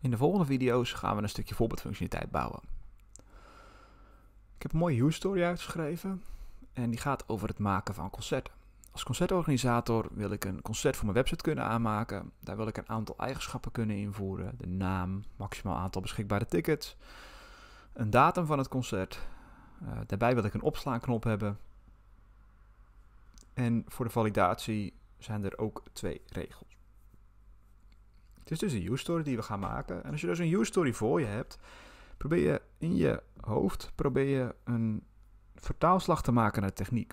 In de volgende video's gaan we een stukje voorbeeldfunctionaliteit bouwen. Ik heb een mooie use story uitgeschreven en die gaat over het maken van concerten. Als concertorganisator wil ik een concert voor mijn website kunnen aanmaken. Daar wil ik een aantal eigenschappen kunnen invoeren. De naam, maximaal aantal beschikbare tickets, een datum van het concert. Eh, daarbij wil ik een opslaanknop hebben. En voor de validatie zijn er ook twee regels. Het is dus een use story die we gaan maken. En als je dus een use story voor je hebt, probeer je in je hoofd probeer je een vertaalslag te maken naar techniek.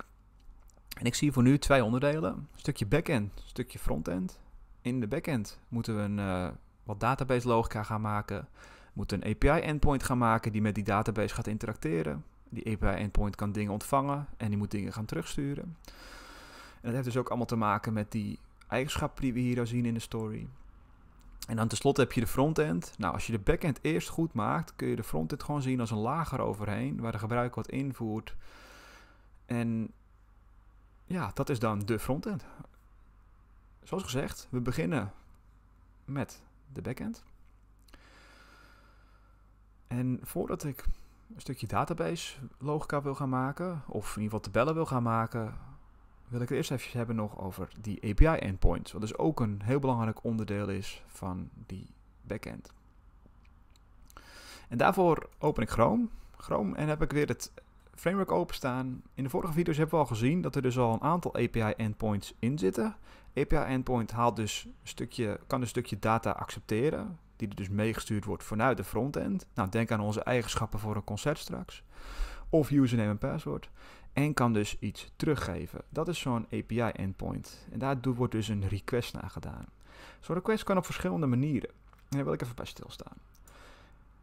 En ik zie voor nu twee onderdelen. Een stukje backend, een stukje frontend. In de backend moeten we een, eh, wat database logica gaan maken. We moeten een API endpoint gaan maken die met die database gaat interacteren. Die API endpoint kan dingen ontvangen en die moet dingen gaan terugsturen. En dat heeft dus ook allemaal te maken met die eigenschappen die we hier al zien in de story. En dan tenslotte heb je de frontend. Nou, als je de backend eerst goed maakt, kun je de frontend gewoon zien als een lager overheen, waar de gebruiker wat invoert. En ja, dat is dan de frontend. Zoals gezegd, we beginnen met de backend. En voordat ik een stukje database logica wil gaan maken, of in ieder geval tabellen wil gaan maken, wil ik het eerst even hebben nog over die API-endpoints. Wat dus ook een heel belangrijk onderdeel is van die backend. En daarvoor open ik Chrome. Chrome en heb ik weer het framework openstaan. In de vorige video's hebben we al gezien dat er dus al een aantal API-endpoints in zitten. API-endpoint haalt dus een stukje, kan een dus stukje data accepteren, die er dus meegestuurd wordt vanuit de frontend. Nou, denk aan onze eigenschappen voor een concert straks. Of username en password en kan dus iets teruggeven. Dat is zo'n API-endpoint. En daar wordt dus een request naar gedaan. Zo'n request kan op verschillende manieren. En daar wil ik even bij stilstaan.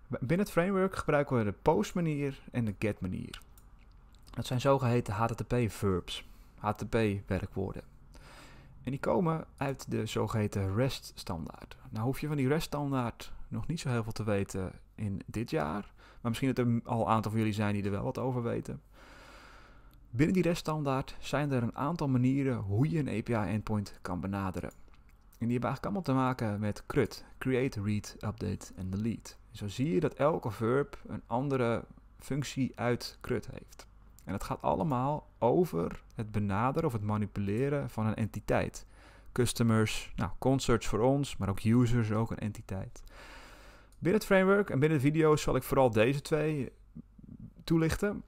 Binnen het framework gebruiken we de post-manier en de get-manier. Dat zijn zogeheten HTTP-verbs, HTTP-werkwoorden. En die komen uit de zogeheten REST-standaard. Nou hoef je van die REST-standaard nog niet zo heel veel te weten in dit jaar. Maar misschien dat er al een aantal van jullie zijn die er wel wat over weten. Binnen die REST-standaard zijn er een aantal manieren hoe je een API-endpoint kan benaderen. En die hebben eigenlijk allemaal te maken met CRUD, Create, Read, Update en Delete. zo zie je dat elke verb een andere functie uit CRUD heeft. En dat gaat allemaal over het benaderen of het manipuleren van een entiteit. Customers, nou, concerts voor ons, maar ook users, ook een entiteit. Binnen het framework en binnen de video's zal ik vooral deze twee toelichten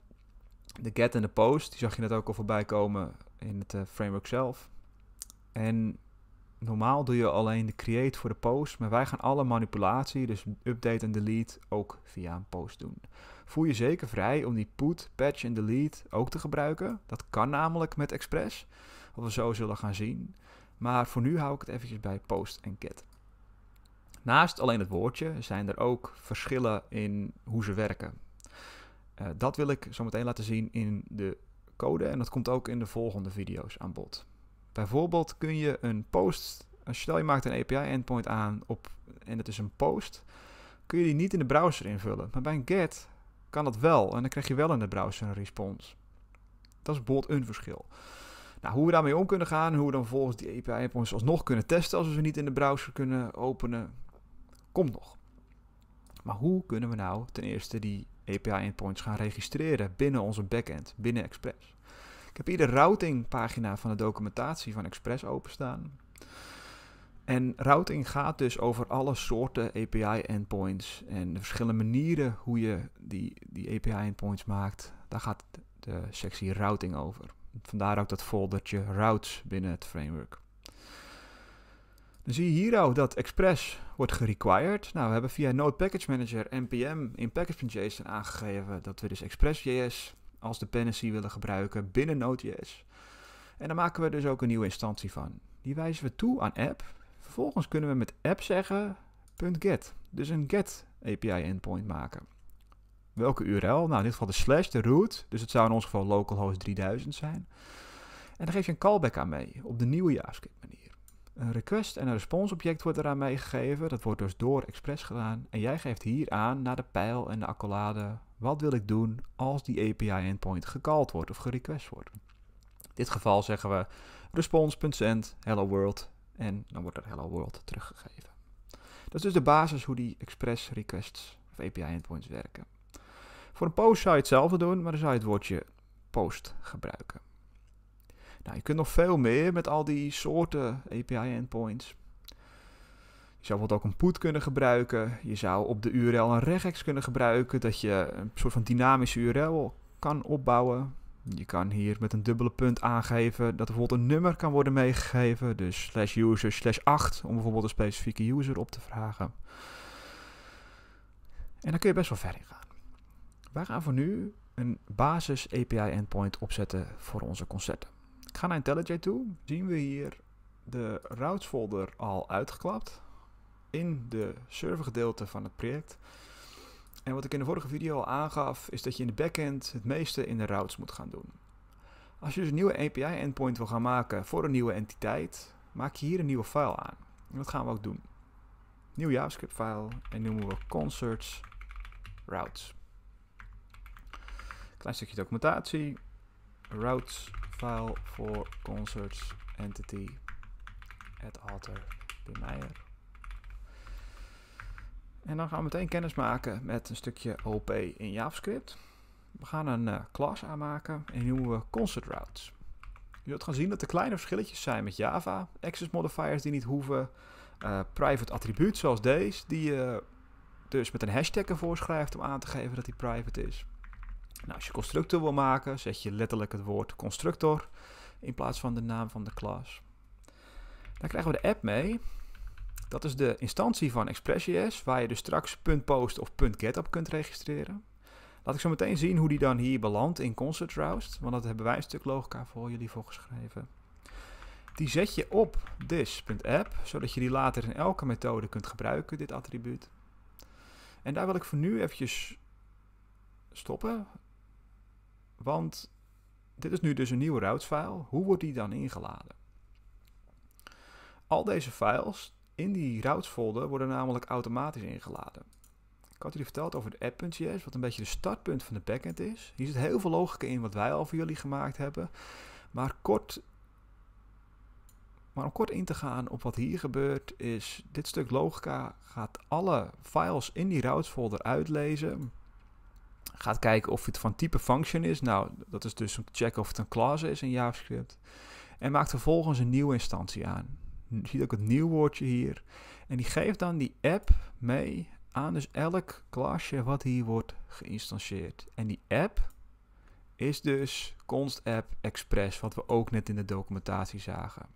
de get en de post, die zag je net ook al voorbij komen in het eh, framework zelf. En normaal doe je alleen de create voor de post, maar wij gaan alle manipulatie, dus update en delete, ook via een post doen. Voel je zeker vrij om die put, patch en delete ook te gebruiken. Dat kan namelijk met Express, wat we zo zullen gaan zien. Maar voor nu hou ik het eventjes bij post en get. Naast alleen het woordje zijn er ook verschillen in hoe ze werken. Eh, dat wil ik zo meteen laten zien in de code en dat komt ook in de volgende video's aan bod. Bijvoorbeeld kun je een post, stel je maakt een API-endpoint aan op, en het is een post, kun je die niet in de browser invullen. Maar bij een GET kan dat wel en dan krijg je wel in de browser een response. Dat is bijvoorbeeld een verschil. Nou, hoe we daarmee om kunnen gaan, hoe we dan volgens die API-endpoints alsnog kunnen testen als we ze niet in de browser kunnen openen, komt nog. Maar hoe kunnen we nou ten eerste die API endpoints gaan registreren binnen onze backend, binnen Express. Ik heb hier de routingpagina van de documentatie van Express openstaan. En routing gaat dus over alle soorten API-endpoints en de verschillende manieren hoe je die, die API-endpoints maakt. Daar gaat de sectie routing over. Vandaar ook dat foldertje routes binnen het framework. Dan zie je hier ook dat Express wordt gerequired. Nou, we hebben via Node Package Manager npm in package.json aangegeven dat we dus Express.js als dependency willen gebruiken binnen Node.js. En daar maken we dus ook een nieuwe instantie van. Die wijzen we toe aan app. Vervolgens kunnen we met app zeggen .get. Dus een get API endpoint maken. Welke URL? Nou, in dit geval de slash, de root. Dus het zou in ons geval localhost 3000 zijn. En dan geef je een callback aan mee op de nieuwe JavaScript manier. Een request en een response object wordt eraan meegegeven. Dat wordt dus door Express gedaan. En jij geeft hier aan naar de pijl en de accolade. Wat wil ik doen als die API endpoint gecalled wordt of gerequest wordt? In dit geval zeggen we response.send hello world. En dan wordt er hello world teruggegeven. Dat is dus de basis hoe die Express requests of API endpoints werken. Voor een post zou je hetzelfde doen, maar dan zou je het woordje post gebruiken. Nou, je kunt nog veel meer met al die soorten API-endpoints. Je zou bijvoorbeeld ook een put kunnen gebruiken. Je zou op de URL een regex kunnen gebruiken, dat je een soort van dynamische URL kan opbouwen. Je kan hier met een dubbele punt aangeven dat er bijvoorbeeld een nummer kan worden meegegeven. Dus slash user slash 8 om bijvoorbeeld een specifieke user op te vragen. En dan kun je best wel ver in gaan. Wij gaan voor nu een basis API endpoint opzetten voor onze concerten ga naar IntelliJ toe. Zien we hier de routes folder al uitgeklapt. In de server gedeelte van het project. En wat ik in de vorige video al aangaf, is dat je in de backend het meeste in de routes moet gaan doen. Als je dus een nieuwe API-endpoint wil gaan maken voor een nieuwe entiteit, maak je hier een nieuwe file aan. En dat gaan we ook doen. Nieuw JavaScript-file en noemen we concerts routes. Klein stukje documentatie. Routes file for concerts entity at alter Meijer. En dan gaan we meteen kennis maken met een stukje OP in JavaScript. We gaan een uh, class aanmaken en noemen we concert routes. Je zult gaan zien dat er kleine verschilletjes zijn met Java. Access modifiers die niet hoeven. Eh, private attribuut zoals deze, die je eh, dus met een hashtag ervoor schrijft om aan te geven dat die private is. Nou, als je constructor wil maken, zet je letterlijk het woord constructor in plaats van de naam van de klas. Dan krijgen we de app mee. Dat is de instantie van Express.js, waar je dus straks .post of .get op kunt registreren. Laat ik zo meteen zien hoe die dan hier belandt in constructor, want dat hebben wij een stuk logica voor jullie voor geschreven. Die zet je op this.app, zodat je die later in elke methode kunt gebruiken, dit attribuut. En daar wil ik voor nu eventjes stoppen. Want dit is nu dus een nieuwe routesfile. Hoe wordt die dan ingeladen? Al deze files in die routesfolder worden namelijk automatisch ingeladen. Ik had jullie verteld over de app.js, wat een beetje de startpunt van de backend is. Hier zit heel veel logica in wat wij al voor jullie gemaakt hebben. Maar, kort, maar om kort in te gaan op wat hier gebeurt, is dit stuk logica gaat alle files in die routesfolder uitlezen gaat kijken of het van type function is. Nou, dat is dus om te checken of het een klasse is in JavaScript. En maakt vervolgens een nieuwe instantie aan. Je ziet ook het nieuw woordje hier. En die geeft dan die app mee aan dus elk klasje wat hier wordt geïnstanceerd. En die app is dus const app express, wat we ook net in de documentatie zagen.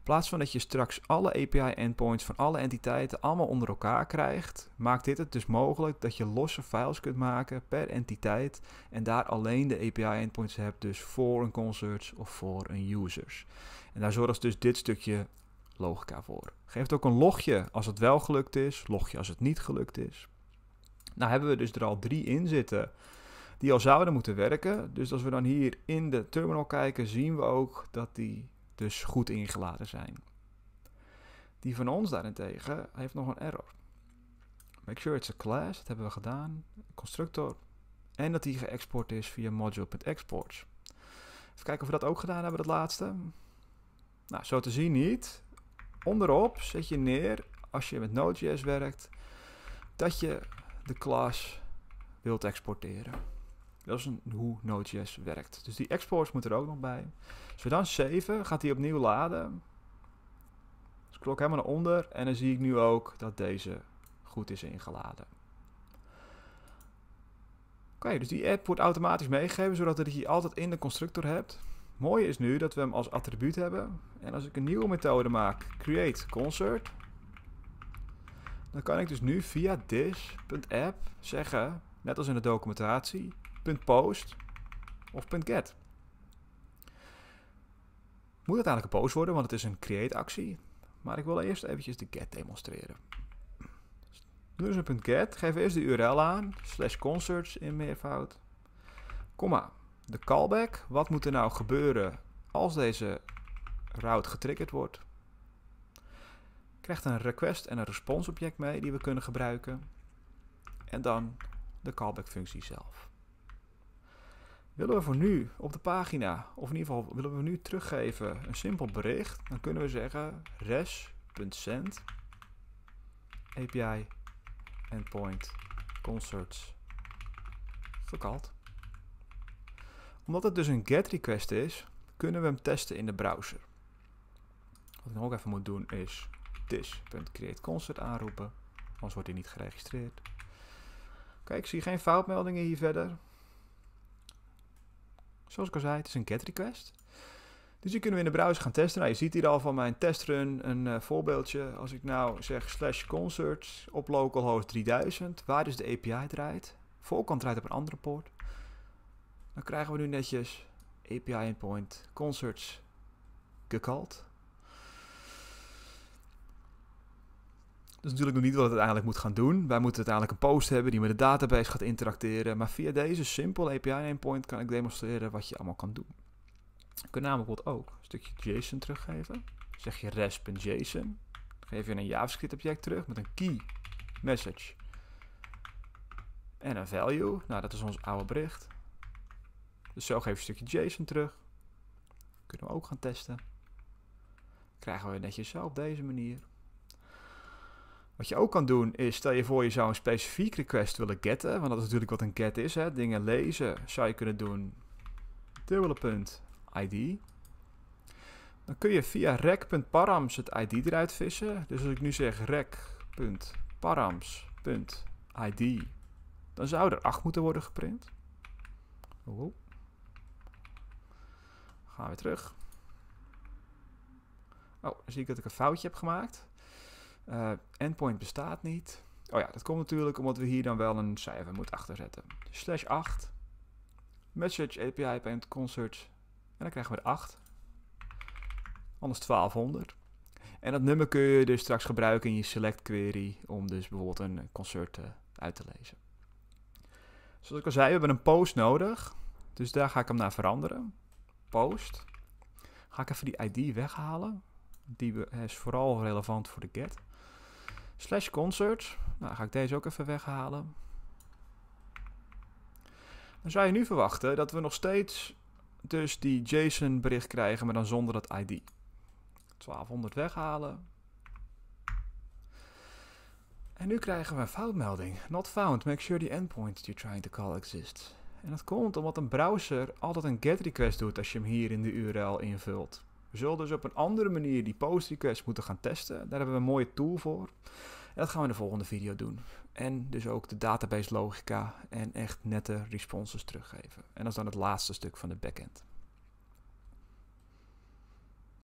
In plaats van dat je straks alle API-endpoints van alle entiteiten allemaal onder elkaar krijgt, maakt dit het dus mogelijk dat je losse files kunt maken per entiteit en daar alleen de API-endpoints hebt, dus voor een concert of voor een users. En daar zorgt dus dit stukje logica voor. Geeft ook een logje als het wel gelukt is, logje als het niet gelukt is. Nou hebben we dus er al drie in zitten die al zouden moeten werken. Dus als we dan hier in de terminal kijken, zien we ook dat die dus goed ingeladen zijn. Die van ons daarentegen heeft nog een error. Make sure it's a class, dat hebben we gedaan, constructor. En dat die geëxport is via module.exports. Even kijken of we dat ook gedaan hebben, dat laatste. Nou, zo te zien niet. Onderop zet je neer, als je met Node.js werkt, dat je de class wilt exporteren. Dat is hoe Node.js werkt. Dus die exports moet er ook nog bij. Als we dan 7, gaat hij opnieuw laden. Scroll dus ik helemaal naar onder en dan zie ik nu ook dat deze goed is ingeladen. Oké, dus die app wordt automatisch meegegeven, zodat je die altijd in de constructor hebt. Mooi is nu dat we hem als attribuut hebben. En als ik een nieuwe methode maak, create concert, dan kan ik dus nu via this.app zeggen, net als in de documentatie, .post of .get. Moet uiteindelijk eigenlijk post worden, want het is een create actie. Maar ik wil eerst eventjes de get demonstreren. Dus een .get, geef eerst de URL aan, slash concerts in meervoud, komma, de callback. Wat moet er nou gebeuren als deze route getriggerd wordt? Krijgt een request en een response object mee die we kunnen gebruiken. En dan de callback functie zelf. Willen we voor nu op de pagina, of in ieder geval willen we nu teruggeven een simpel bericht, dan kunnen we zeggen res.send API endpoint concerts gekald. Omdat het dus een get request is, kunnen we hem testen in de browser. Wat ik nog even moet doen is this.createConcert aanroepen, anders wordt hij niet geregistreerd. Kijk, ik zie geen foutmeldingen hier verder. Zoals ik al zei, het is een get request. Dus die kunnen we in de browser gaan testen. Nou, je ziet hier al van mijn testrun een eh, voorbeeldje. Als ik nou zeg slash concerts op localhost 3000, waar dus de API draait. Volkant draait op een andere poort. Dan krijgen we nu netjes API endpoint concerts gecalled. Dat is natuurlijk nog niet wat het uiteindelijk moet gaan doen. Wij moeten uiteindelijk een post hebben die met de database gaat interacteren. Maar via deze simpele API endpoint kan ik demonstreren wat je allemaal kan doen. Kunnen kunt namelijk bijvoorbeeld ook een stukje JSON teruggeven. Zeg je res.json. Geef je een JavaScript object terug met een key message en een value. Nou, dat is ons oude bericht. Dus zo geef je een stukje JSON terug. Kunnen we ook gaan testen. Krijgen we netjes zo op deze manier. Wat je ook kan doen is, stel je voor je zou een specifiek request willen getten, want dat is natuurlijk wat een get is, hè? dingen lezen, zou je kunnen doen dubbele punt id. Dan kun je via rec.params het id eruit vissen. Dus als ik nu zeg rec.params.id, dan zou er 8 moeten worden geprint. Oh. oh. Gaan we terug. Oh, dan zie ik dat ik een foutje heb gemaakt. Eh, endpoint bestaat niet. Oh ja, dat komt natuurlijk omdat we hier dan wel een cijfer moeten achterzetten. Slash 8. Message API paint concert. En dan krijgen we de 8. Anders 1200. En dat nummer kun je dus straks gebruiken in je select query om dus bijvoorbeeld een concert eh, uit te lezen. Zoals ik al zei, we hebben een post nodig. Dus daar ga ik hem naar veranderen. Post. Ga ik even die ID weghalen. Die is vooral relevant voor de get. Slash concert, Nou, ga ik deze ook even weghalen. Dan zou je nu verwachten dat we nog steeds dus die JSON bericht krijgen, maar dan zonder dat ID. 1200 weghalen. En nu krijgen we een foutmelding. Not found. Make sure the endpoint you're trying to call exists. En dat komt omdat een browser altijd een GET request doet als je hem hier in de URL invult. We zullen dus op een andere manier die post requests moeten gaan testen. Daar hebben we een mooie tool voor. dat gaan we in de volgende video doen. En dus ook de database logica en echt nette responses teruggeven. En dat is dan het laatste stuk van de backend.